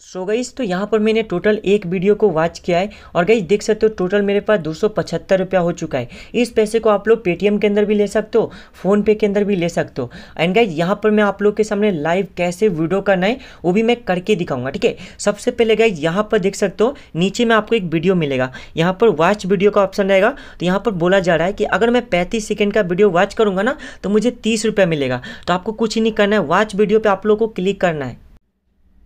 सो so गईस तो यहाँ पर मैंने टोटल एक वीडियो को वॉच किया है और गई देख सकते हो टोटल मेरे पास दो सौ पचहत्तर रुपया हो चुका है इस पैसे को आप लोग पेटीएम के अंदर भी ले सकते हो फ़ोनपे के अंदर भी ले सकते हो एंड गाइज यहाँ पर मैं आप लोग के सामने लाइव कैसे वीडियो करना है वो भी मैं करके दिखाऊंगा ठीक है सबसे पहले गाइज यहाँ पर देख सकते हो नीचे में आपको एक वीडियो मिलेगा यहाँ पर वॉच वीडियो का ऑप्शन रहेगा तो यहाँ पर बोला जा रहा है कि अगर मैं पैंतीस सेकेंड का वीडियो वॉच करूँगा ना तो मुझे तीस मिलेगा तो आपको कुछ ही नहीं करना है वॉच वीडियो पर आप लोग को क्लिक करना है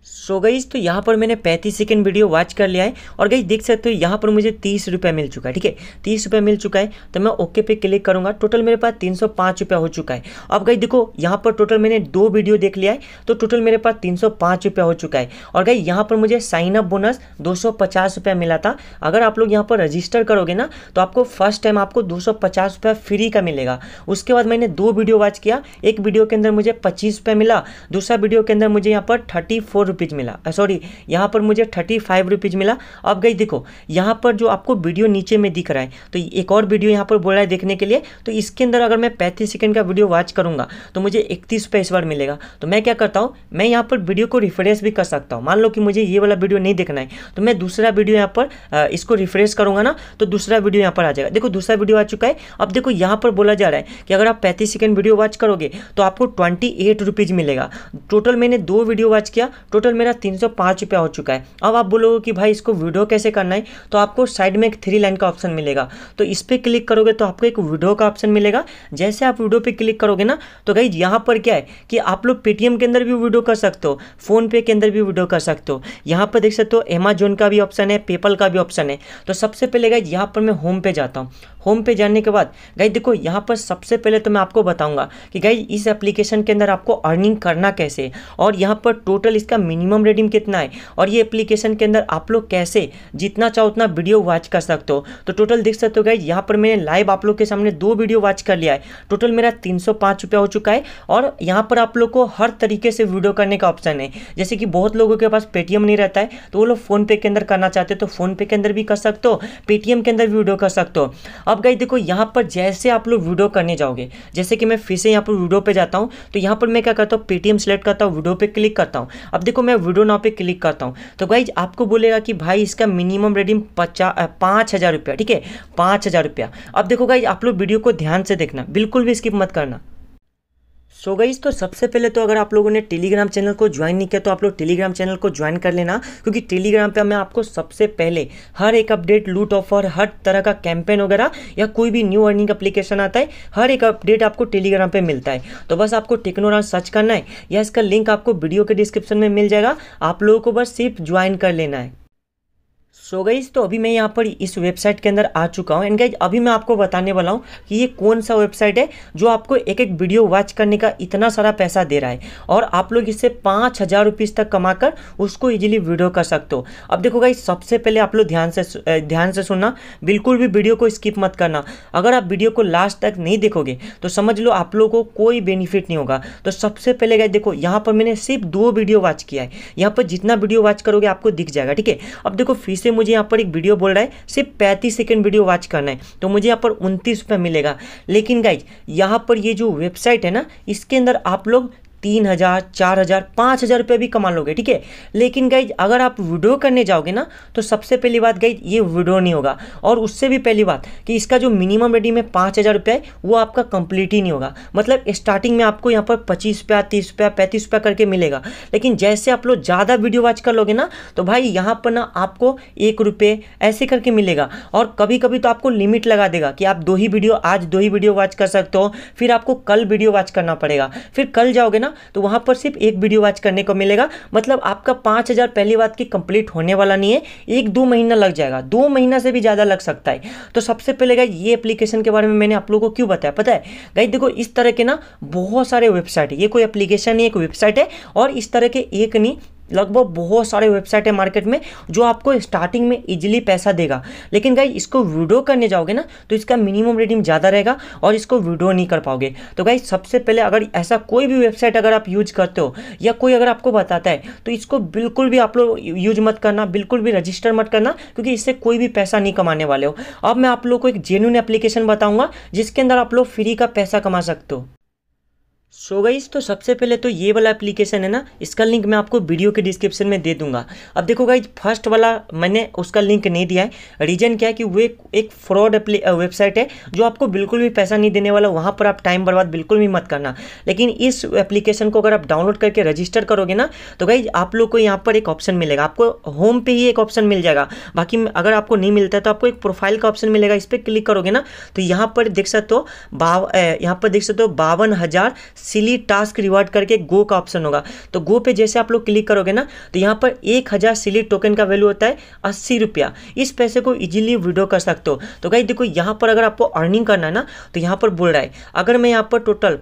सो so गईज तो यहाँ पर मैंने 35 सेकेंड वीडियो वॉच कर लिया है और गई देख सकते हो यहाँ पर मुझे तीस रुपये मिल चुका है ठीक है तीस रुपये मिल चुका है तो मैं ओके पे क्लिक करूँगा टोटल मेरे पास तीन सौ रुपया हो चुका है अब गई देखो यहाँ पर टोटल मैंने दो वीडियो देख लिया है तो टोटल मेरे पास तीन रुपया हो चुका है और गई यहाँ पर मुझे साइन अप बोनस दो रुपया मिला था अगर आप लोग यहाँ पर रजिस्टर करोगे ना तो आपको फर्स्ट टाइम आपको दो रुपया फ्री का मिलेगा उसके बाद मैंने दो वीडियो वॉच किया एक वीडियो के अंदर मुझे पच्चीस मिला दूसरा वीडियो के अंदर मुझे यहाँ पर थर्टी रुपीज़ मिला सॉरी यहाँ पर मुझे थर्टी फाइव रुपीज़ मिला अब गई देखो यहाँ पर जो आपको वीडियो नीचे में दिख रहा है तो एक और वीडियो यहाँ पर बोल रहा है देखने के लिए तो इसके अंदर अगर मैं पैंतीस सेकेंड का वीडियो वॉच करूँगा तो मुझे इकतीस रुपये इस बार मिलेगा तो मैं क्या करता हूँ मैं यहाँ पर वीडियो को रिफ्रेश भी कर सकता हूँ मान लो कि मुझे ये वाला वीडियो नहीं देखना है तो मैं दूसरा वीडियो यहाँ पर इसको रिफ्रेश करूँगा ना तो दूसरा वीडियो यहाँ पर आ जाएगा देखो दूसरा वीडियो आ चुका है अब देखो यहाँ पर बोला जा रहा है कि अगर आप पैंतीस सेकेंड वीडियो वॉच करोगे तो आपको ट्वेंटी एट रुपीज़ मिलेगा टोटल मैंने दो वीडियो वॉच किया टोटल टोटल मेरा तीन सौ रुपया हो चुका है अब आप बोलोगे कि भाई इसको वीडियो कैसे करना है तो आपको साइड में एक थ्री लाइन का ऑप्शन मिलेगा तो इस पर क्लिक करोगे तो आपको एक वीडियो का ऑप्शन मिलेगा जैसे आप वीडियो पर क्लिक करोगे ना तो गाइज यहाँ पर क्या है कि आप लोग पेटीएम के अंदर भी वीडियो कर सकते हो फ़ोनपे के अंदर भी वीडियो कर सकते हो यहाँ पर देख सकते हो अमेजोन का भी ऑप्शन है पेपल का भी ऑप्शन है तो सबसे पहले गाइज यहाँ पर मैं होम पे जाता हूँ होम पे जाने के बाद गाइज देखो यहाँ पर सबसे पहले तो मैं आपको बताऊँगा कि गाइज इस एप्लीकेशन के अंदर आपको अर्निंग करना कैसे और यहाँ पर टोटल इसका मिनिमम रेटिंग कितना है और ये एप्लीकेशन के अंदर आप लोग कैसे जितना चाहो उतना वीडियो वॉच कर सकते हो तो टोटल देख सकते हो गाइज यहाँ पर मैंने लाइव आप लोग के सामने दो वीडियो वॉच कर लिया है टोटल मेरा तीन रुपया हो चुका है और यहाँ पर आप लोग को हर तरीके से वीडियो करने का ऑप्शन है जैसे कि बहुत लोगों के पास पेटीएम नहीं रहता है तो वो लोग फ़ोनपे के अंदर करना चाहते तो फ़ोनपे के अंदर भी कर सकते हो पेटीएम के अंदर भी वीडियो कर सकते हो अब गाइज देखो यहाँ पर जैसे आप लोग वीडियो करने जाओगे जैसे कि मैं फिर से यहाँ पर वीडियो पे जाता हूँ तो यहाँ पर मैं क्या करता हूँ पेटीएम सेलेक्ट करता हूँ वीडियो पे क्लिक करता हूँ अब देखो मैं वीडियो नाव पे क्लिक करता हूँ तो गाइज आपको बोलेगा कि भाई इसका मिनिमम रेडीम पचास पाँच हज़ार रुपया ठीक है पाँच हज़ार रुपया अब देखो गाइज आप लोग वीडियो को ध्यान से देखना बिल्कुल भी स्किप मत करना सो गई तो सबसे पहले तो अगर आप लोगों ने टेलीग्राम चैनल को ज्वाइन नहीं किया तो आप लोग टेलीग्राम चैनल को ज्वाइन कर लेना क्योंकि टेलीग्राम पे मैं आपको सबसे पहले हर एक अपडेट लूट ऑफर हर तरह का कैंपेन वगैरह या कोई भी न्यू अर्निंग एप्लीकेशन आता है हर एक अपडेट आपको टेलीग्राम पर मिलता है तो बस आपको टेक्नोराज सर्च करना है या इसका लिंक आपको वीडियो के डिस्क्रिप्शन में मिल जाएगा आप लोगों को बस सिर्फ ज्वाइन कर लेना है सो so गईज तो अभी मैं यहाँ पर इस वेबसाइट के अंदर आ चुका हूँ एंड गाइज अभी मैं आपको बताने वाला हूँ कि ये कौन सा वेबसाइट है जो आपको एक एक वीडियो वॉच करने का इतना सारा पैसा दे रहा है और आप लोग इससे पाँच हज़ार रुपीज़ तक कमा कर उसको इजीली वीडियो कर सकते हो अब देखो गाइज सबसे पहले आप लोग ध्यान से ध्यान से सुनना बिल्कुल भी वीडियो को स्किप मत करना अगर आप वीडियो को लास्ट तक नहीं देखोगे तो समझ लो आप लोगों को कोई बेनिफिट नहीं होगा तो सबसे पहले गाइज देखो यहाँ पर मैंने सिर्फ दो वीडियो वॉच किया है यहाँ पर जितना वीडियो वॉच करोगे आपको दिख जाएगा ठीक है अब देखो फीस जिससे मुझे यहाँ पर एक वीडियो बोल रहा है सिर्फ पैंतीस सेकेंड वीडियो वॉच करना है तो मुझे यहाँ पर उनतीस मिलेगा लेकिन गाइज यहाँ पर ये जो वेबसाइट है ना इसके अंदर आप लोग तीन हज़ार चार हज़ार पाँच हज़ार रुपये भी कमा लोगे ठीक है लेकिन गई अगर आप वीडियो करने जाओगे ना तो सबसे पहली बात गाइज ये वीडियो नहीं होगा और उससे भी पहली बात कि इसका जो मिनिमम रेडी में पाँच हज़ार रुपये है वो आपका कंप्लीट ही नहीं होगा मतलब स्टार्टिंग में आपको यहाँ पर पच्चीस रुपया तीस रुपया पैंतीस रुपया करके मिलेगा लेकिन जैसे आप लोग ज़्यादा वीडियो वॉच कर लोगे ना तो भाई यहाँ पर ना आपको एक रुपये ऐसे करके मिलेगा और कभी कभी तो आपको लिमिट लगा देगा कि आप दो ही वीडियो आज दो ही वीडियो वॉच कर सकते हो फिर आपको कल वीडियो वॉच करना पड़ेगा फिर कल जाओगे ना ना तो वहां पर सिर्फ एक वीडियो वॉच करने को मिलेगा मतलब आपका पांच हज़ार पहली बात की कंप्लीट होने वाला नहीं है एक दो महीना लग जाएगा दो महीना से भी ज़्यादा लग सकता है तो सबसे पहले गाई ये एप्लीकेशन के बारे में मैंने आप लोगों को क्यों बताया पता है गाई देखो इस तरह के ना बहुत सारे वेबसाइट है ये कोई एप्लीकेशन नहीं एक वेबसाइट है और इस तरह के एक नहीं लगभग बहुत सारे वेबसाइट है मार्केट में जो आपको स्टार्टिंग में इजीली पैसा देगा लेकिन गाइज इसको विड्रो करने जाओगे ना तो इसका मिनिमम रेडिंग ज़्यादा रहेगा और इसको विड्रो नहीं कर पाओगे तो गाइज सबसे पहले अगर ऐसा कोई भी वेबसाइट अगर आप यूज करते हो या कोई अगर आपको बताता है तो इसको बिल्कुल भी आप लोग यूज मत करना बिल्कुल भी रजिस्टर मत करना क्योंकि इससे कोई भी पैसा नहीं कमाने वाले हो अब मैं आप लोग को एक जेन्यून एप्लीकेशन बताऊँगा जिसके अंदर आप लोग फ्री का पैसा कमा सकते हो सो so गाइस तो सबसे पहले तो ये वाला एप्लीकेशन है ना इसका लिंक मैं आपको वीडियो के डिस्क्रिप्शन में दे दूंगा अब देखो गाइज फर्स्ट वाला मैंने उसका लिंक नहीं दिया है रीज़न क्या है कि वो एक फ्रॉड वेबसाइट है जो आपको बिल्कुल भी पैसा नहीं देने वाला वहाँ पर आप टाइम बर्बाद बिल्कुल भी मत करना लेकिन इस एप्लीकेशन को अगर आप डाउनलोड करके रजिस्टर करोगे ना तो गाइज आप लोग को यहाँ पर एक ऑप्शन मिलेगा आपको होम पे ही एक ऑप्शन मिल जाएगा बाकी अगर आपको नहीं मिलता है तो आपको एक प्रोफाइल का ऑप्शन मिलेगा इस पर क्लिक करोगे ना तो यहाँ पर देख सकते हो बाव यहाँ पर देख सकते हो बावन हज़ार सिली टास्क रिवार्ड करके गो का ऑप्शन होगा तो गो पे जैसे आप लोग क्लिक करोगे ना तो यहाँ पर एक हज़ार सिली टोकन का वैल्यू होता है अस्सी रुपया इस पैसे को इजीली विड्रो कर सकते हो तो भाई देखो यहाँ पर अगर आपको अर्निंग करना है ना तो यहाँ पर बोल रहा है अगर मैं यहाँ पर टोटल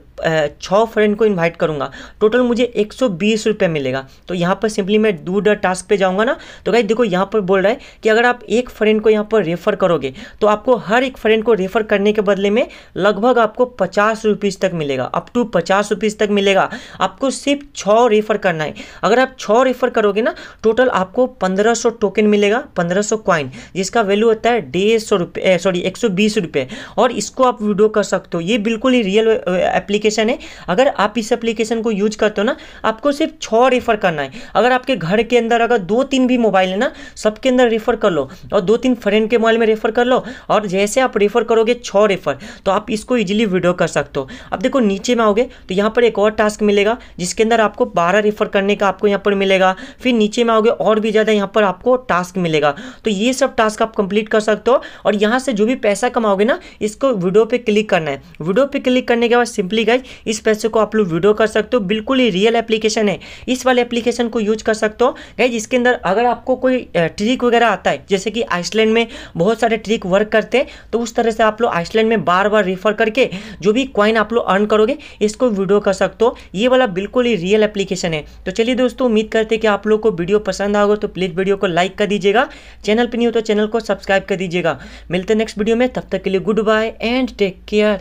छः फ्रेंड को इनवाइट करूँगा टोटल मुझे एक सौ बीस रुपये मिलेगा तो यहाँ पर सिंपली मैं दूर डर टास्क पर जाऊँगा ना तो गाइज देखो यहाँ पर बोल रहा है कि अगर आप एक फ्रेंड को यहाँ पर रेफ़र करोगे तो आपको हर एक फ्रेंड को रेफ़र करने के बदले में लगभग आपको पचास रुपीज़ तक मिलेगा अप टू पचास रुपीज़ तक मिलेगा आपको सिर्फ छः रेफ़र करना है अगर आप छः रेफ़र करोगे ना टोटल आपको पंद्रह सौ टोकन मिलेगा पंद्रह सौ क्वाइन जिसका वैल्यू होता है डेढ़ सौ रुपये सॉरी एक सौ बीस रुपये और इसको आप वीडियो कर सकते हो ये बिल्कुल ही रियल एप्लीकेशन एप्लीकेशन है अगर आप इस एप्लीकेशन को यूज करते हो ना आपको सिर्फ छः रेफर करना है अगर आपके घर के अंदर अगर दो तीन भी मोबाइल है ना सबके अंदर रेफर कर लो और दो तीन फ्रेंड के मोबाइल में रेफर कर लो और जैसे आप रेफर करोगे छः रेफर तो आप इसको ईजिली वीडियो कर सकते हो अब देखो नीचे में आओगे तो यहाँ पर एक और टास्क मिलेगा जिसके अंदर आपको बारह रेफर करने का आपको यहाँ पर मिलेगा फिर नीचे में आओगे और भी ज़्यादा यहाँ पर आपको टास्क मिलेगा तो ये सब टास्क आप कंप्लीट कर सकते हो और यहाँ से जो भी पैसा कमाओगे ना इसको वीडियो पे क्लिक करना है वीडियो पे क्लिक करने के बाद सिंपली गाइज गाइज इस पैसे को आप लोग वीडियो कर सकते हो बिल्कुल ही रियल एप्लीकेशन है इस वाले एप्लीकेशन को यूज कर सकते हो गाइज इसके अंदर अगर आपको कोई ट्रिक वगैरह आता है जैसे कि आइसलैंड में बहुत सारे ट्रिक वर्क करते हैं तो उस तरह से आप लोग आइसलैंड में बार बार रेफर करके जो भी क्वाइन आप लोग अर्न करोगे इसको वीडियो कर सकते हो ये वाला बिल्कुल ही रियल एप्लीकेशन है तो चलिए दोस्तों उम्मीद करते हैं कि आप लोग को वीडियो पसंद आओगे तो प्लीज़ वीडियो को लाइक कर दीजिएगा चैनल पर नहीं हो तो चैनल को सब्सक्राइब कर दीजिएगा मिलते नेक्स्ट वीडियो में तब तक के लिए good bye and take care